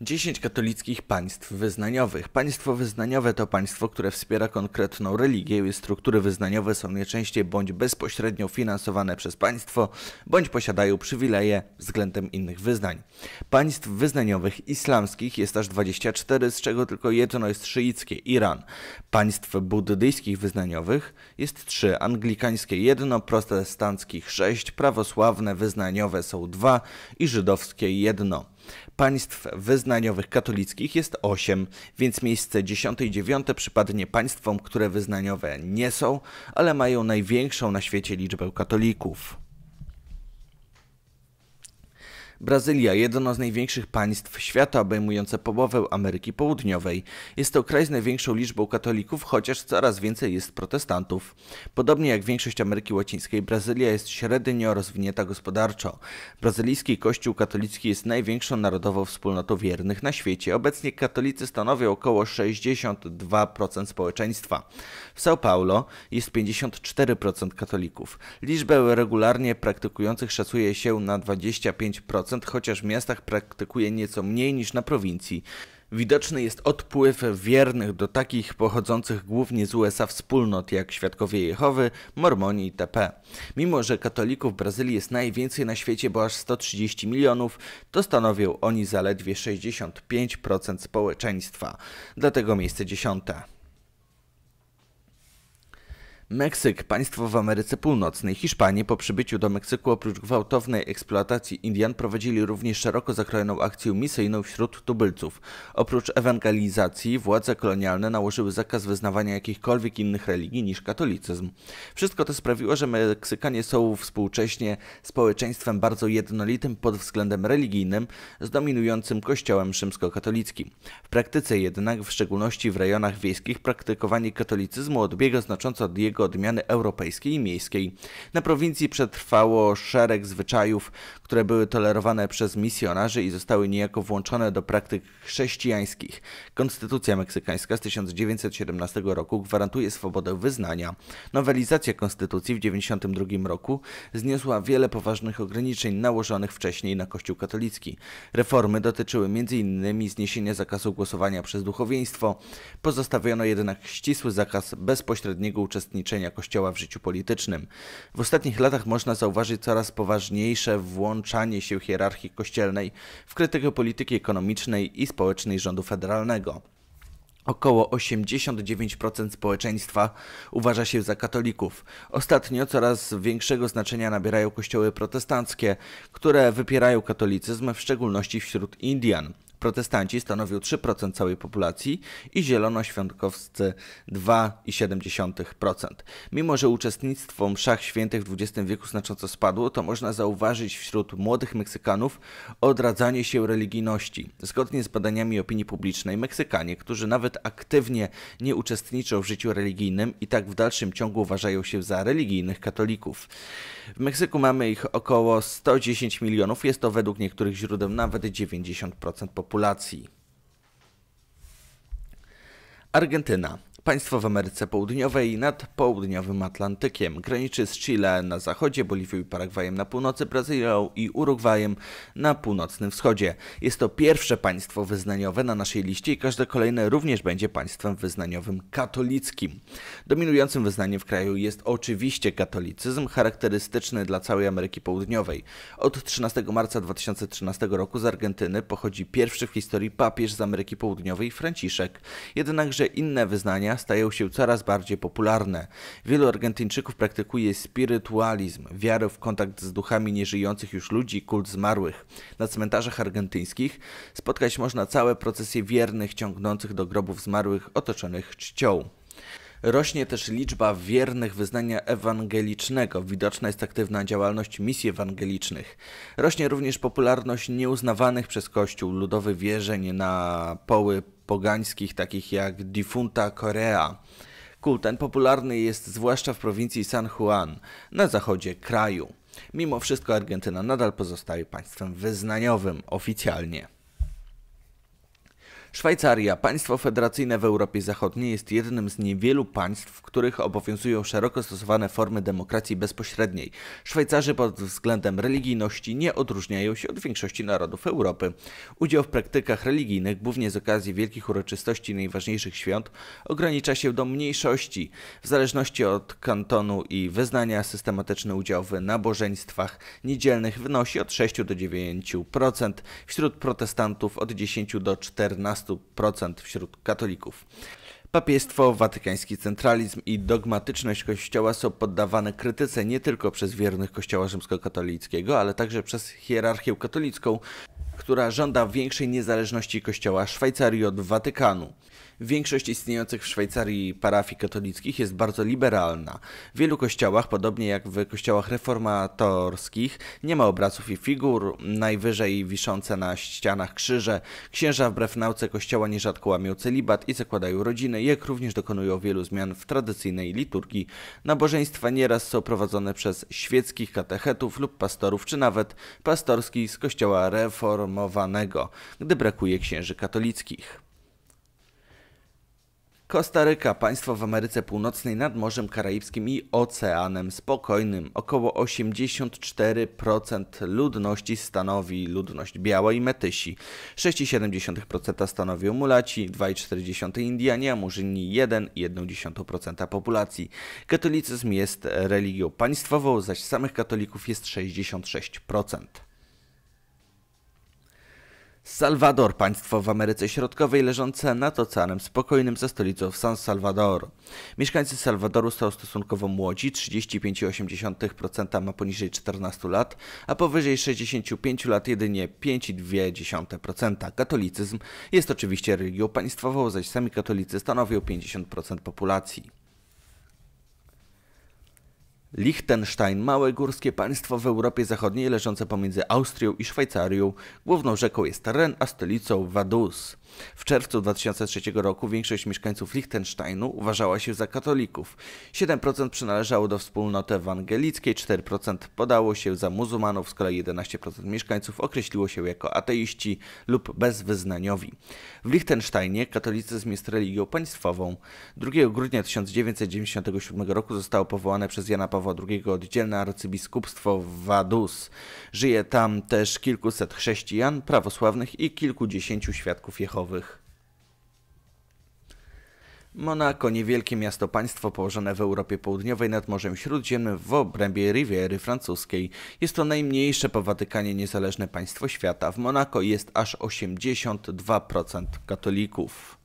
10 katolickich państw wyznaniowych. Państwo wyznaniowe to państwo, które wspiera konkretną religię i struktury wyznaniowe są najczęściej bądź bezpośrednio finansowane przez państwo, bądź posiadają przywileje względem innych wyznań. Państw wyznaniowych islamskich jest aż 24, z czego tylko jedno jest szyickie, Iran. Państw buddyjskich wyznaniowych jest 3, anglikańskie jedno, protestanckich 6, prawosławne wyznaniowe są 2 i żydowskie jedno. Państw wyznaniowych katolickich jest 8, więc miejsce 10 i 9 przypadnie państwom, które wyznaniowe nie są, ale mają największą na świecie liczbę katolików. Brazylia, jedno z największych państw świata obejmujące połowę Ameryki Południowej. Jest to kraj z największą liczbą katolików, chociaż coraz więcej jest protestantów. Podobnie jak większość Ameryki Łacińskiej, Brazylia jest średnio rozwinięta gospodarczo. Brazylijski Kościół katolicki jest największą narodową wspólnotą wiernych na świecie. Obecnie katolicy stanowią około 62% społeczeństwa. W São Paulo jest 54% katolików. Liczbę regularnie praktykujących szacuje się na 25% chociaż w miastach praktykuje nieco mniej niż na prowincji. Widoczny jest odpływ wiernych do takich pochodzących głównie z USA wspólnot jak Świadkowie Jehowy, Mormoni itp. Mimo, że katolików w Brazylii jest najwięcej na świecie, bo aż 130 milionów, to stanowią oni zaledwie 65% społeczeństwa. Dlatego miejsce dziesiąte. Meksyk, państwo w Ameryce Północnej. Hiszpanie po przybyciu do Meksyku oprócz gwałtownej eksploatacji Indian prowadzili również szeroko zakrojoną akcję misyjną wśród tubylców. Oprócz ewangelizacji władze kolonialne nałożyły zakaz wyznawania jakichkolwiek innych religii niż katolicyzm. Wszystko to sprawiło, że Meksykanie są współcześnie społeczeństwem bardzo jednolitym pod względem religijnym z dominującym kościołem rzymskokatolickim. W praktyce jednak, w szczególności w rejonach wiejskich, praktykowanie katolicyzmu odbiega znacząco od jego odmiany europejskiej i miejskiej. Na prowincji przetrwało szereg zwyczajów, które były tolerowane przez misjonarzy i zostały niejako włączone do praktyk chrześcijańskich. Konstytucja meksykańska z 1917 roku gwarantuje swobodę wyznania. Nowelizacja konstytucji w 1992 roku zniosła wiele poważnych ograniczeń nałożonych wcześniej na Kościół katolicki. Reformy dotyczyły m.in. zniesienia zakazu głosowania przez duchowieństwo, pozostawiono jednak ścisły zakaz bezpośredniego uczestnictwa uczestniczenia Kościoła w życiu politycznym. W ostatnich latach można zauważyć coraz poważniejsze włączanie się hierarchii kościelnej w krytykę polityki ekonomicznej i społecznej rządu federalnego. Około 89% społeczeństwa uważa się za katolików. Ostatnio coraz większego znaczenia nabierają kościoły protestanckie, które wypierają katolicyzm, w szczególności wśród Indian protestanci stanowią 3% całej populacji i zielonoświątkowscy 2,7%. Mimo, że uczestnictwo mszach świętych w XX wieku znacząco spadło, to można zauważyć wśród młodych Meksykanów odradzanie się religijności. Zgodnie z badaniami opinii publicznej, Meksykanie, którzy nawet aktywnie nie uczestniczą w życiu religijnym i tak w dalszym ciągu uważają się za religijnych katolików. W Meksyku mamy ich około 110 milionów, jest to według niektórych źródeł nawet 90% populacji populacji. Argentyna. Państwo w Ameryce Południowej nad południowym Atlantykiem. Graniczy z Chile na zachodzie, Boliwią i Paragwajem na północy, Brazylią i Urugwajem na północnym wschodzie. Jest to pierwsze państwo wyznaniowe na naszej liście i każde kolejne również będzie państwem wyznaniowym katolickim. Dominującym wyznaniem w kraju jest oczywiście katolicyzm, charakterystyczny dla całej Ameryki Południowej. Od 13 marca 2013 roku z Argentyny pochodzi pierwszy w historii papież z Ameryki Południowej Franciszek. Jednakże inne wyznania stają się coraz bardziej popularne. Wielu Argentyńczyków praktykuje spirytualizm, wiarę w kontakt z duchami nieżyjących już ludzi, kult zmarłych. Na cmentarzach argentyńskich spotkać można całe procesje wiernych ciągnących do grobów zmarłych otoczonych czcią. Rośnie też liczba wiernych wyznania ewangelicznego. Widoczna jest aktywna działalność misji ewangelicznych. Rośnie również popularność nieuznawanych przez Kościół ludowy wierzeń na poły pogańskich, takich jak Difunta Korea. Kult ten popularny jest zwłaszcza w prowincji San Juan, na zachodzie kraju. Mimo wszystko Argentyna nadal pozostaje państwem wyznaniowym oficjalnie. Szwajcaria, państwo federacyjne w Europie Zachodniej, jest jednym z niewielu państw, w których obowiązują szeroko stosowane formy demokracji bezpośredniej. Szwajcarzy pod względem religijności nie odróżniają się od większości narodów Europy. Udział w praktykach religijnych, głównie z okazji wielkich uroczystości i najważniejszych świąt, ogranicza się do mniejszości. W zależności od kantonu i wyznania systematyczny udział w nabożeństwach niedzielnych wynosi od 6 do 9%, wśród protestantów od 10 do 14%. 12% wśród katolików. Papieństwo, watykański centralizm i dogmatyczność Kościoła są poddawane krytyce nie tylko przez wiernych Kościoła rzymskokatolickiego, ale także przez hierarchię katolicką, która żąda większej niezależności Kościoła Szwajcarii od Watykanu. Większość istniejących w Szwajcarii parafii katolickich jest bardzo liberalna. W wielu kościołach, podobnie jak w kościołach reformatorskich, nie ma obrazów i figur, najwyżej wiszące na ścianach krzyże. Księża wbrew nauce kościoła nierzadko łamią celibat i zakładają rodziny, jak również dokonują wielu zmian w tradycyjnej liturgii. Nabożeństwa nieraz są prowadzone przez świeckich katechetów lub pastorów, czy nawet pastorski z kościoła reformowanego, gdy brakuje księży katolickich. Kostaryka, państwo w Ameryce Północnej nad Morzem Karaibskim i Oceanem Spokojnym. Około 84% ludności stanowi ludność biała i metysi. 6,7% stanowią mulaci, 2,4% Indianie, a murzyni 1,1% populacji. Katolicyzm jest religią państwową, zaś samych katolików jest 66%. Salwador, państwo w Ameryce Środkowej leżące nad Oceanem Spokojnym ze stolicą San Salvador. Mieszkańcy Salwadoru są stosunkowo młodzi, 35,8% ma poniżej 14 lat, a powyżej 65 lat jedynie 5,2%. Katolicyzm jest oczywiście religią państwową, zaś sami katolicy stanowią 50% populacji. Liechtenstein, małe górskie państwo w Europie Zachodniej leżące pomiędzy Austrią i Szwajcarią. Główną rzeką jest Ren, a stolicą Vaduz. W czerwcu 2003 roku większość mieszkańców Liechtensteinu uważała się za katolików. 7% przynależało do wspólnoty ewangelickiej, 4% podało się za muzułmanów, z kolei 11% mieszkańców określiło się jako ateiści lub bezwyznaniowi. W Liechtensteinie katolicyzm jest religią państwową. 2 grudnia 1997 roku zostało powołane przez Jana Pawła Pawła II oddzielne arcybiskupstwo w Vaduz. Żyje tam też kilkuset chrześcijan, prawosławnych i kilkudziesięciu świadków Jehowych. Monako, niewielkie miasto-państwo położone w Europie Południowej nad Morzem Śródziemnym w obrębie Riviery Francuskiej. Jest to najmniejsze po Watykanie niezależne państwo świata. W Monako jest aż 82% katolików.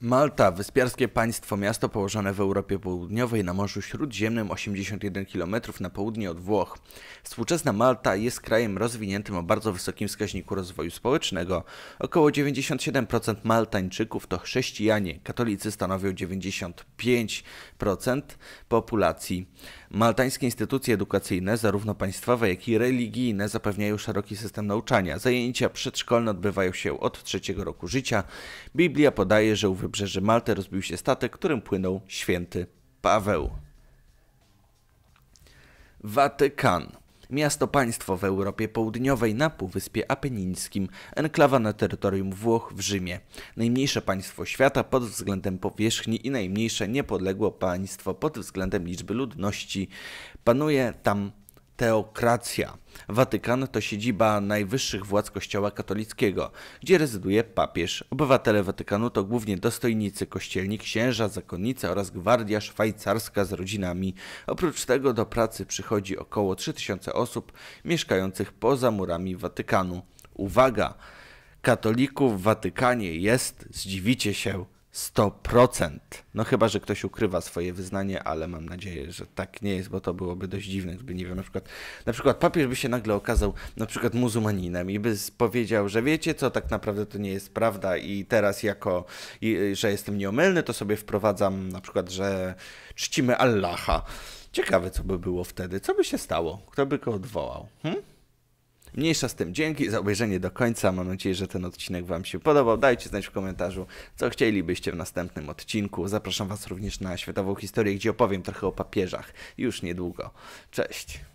Malta, wyspiarskie państwo, miasto położone w Europie Południowej na Morzu Śródziemnym 81 km na południe od Włoch. Współczesna Malta jest krajem rozwiniętym o bardzo wysokim wskaźniku rozwoju społecznego. Około 97% Maltańczyków to chrześcijanie, katolicy stanowią 95% populacji. Maltańskie instytucje edukacyjne, zarówno państwowe, jak i religijne, zapewniają szeroki system nauczania. Zajęcia przedszkolne odbywają się od trzeciego roku życia. Biblia podaje, że u wybrzeży Malty rozbił się statek, którym płynął święty Paweł. Watykan. Miasto-państwo w Europie Południowej na Półwyspie Apenińskim, enklawa na terytorium Włoch w Rzymie. Najmniejsze państwo świata pod względem powierzchni i najmniejsze niepodległe państwo pod względem liczby ludności. Panuje tam teokracja. Watykan to siedziba najwyższych władz Kościoła katolickiego, gdzie rezyduje papież. Obywatele Watykanu to głównie dostojnicy, kościelni, księża, zakonnice oraz gwardia szwajcarska z rodzinami. Oprócz tego do pracy przychodzi około 3000 osób mieszkających poza murami Watykanu. Uwaga! Katolików w Watykanie jest, zdziwicie się, 100%. No chyba, że ktoś ukrywa swoje wyznanie, ale mam nadzieję, że tak nie jest, bo to byłoby dość dziwne, gdyby, nie wiem, na przykład, na przykład papież by się nagle okazał na przykład muzułmaninem i by powiedział, że wiecie co, tak naprawdę to nie jest prawda i teraz jako, i, że jestem nieomylny, to sobie wprowadzam na przykład, że czcimy Allaha. Ciekawe, co by było wtedy, co by się stało, kto by go odwołał. Hmm? Mniejsza z tym, dzięki za obejrzenie do końca. Mam nadzieję, że ten odcinek Wam się podobał. Dajcie znać w komentarzu, co chcielibyście w następnym odcinku. Zapraszam Was również na Światową Historię, gdzie opowiem trochę o papieżach. Już niedługo. Cześć!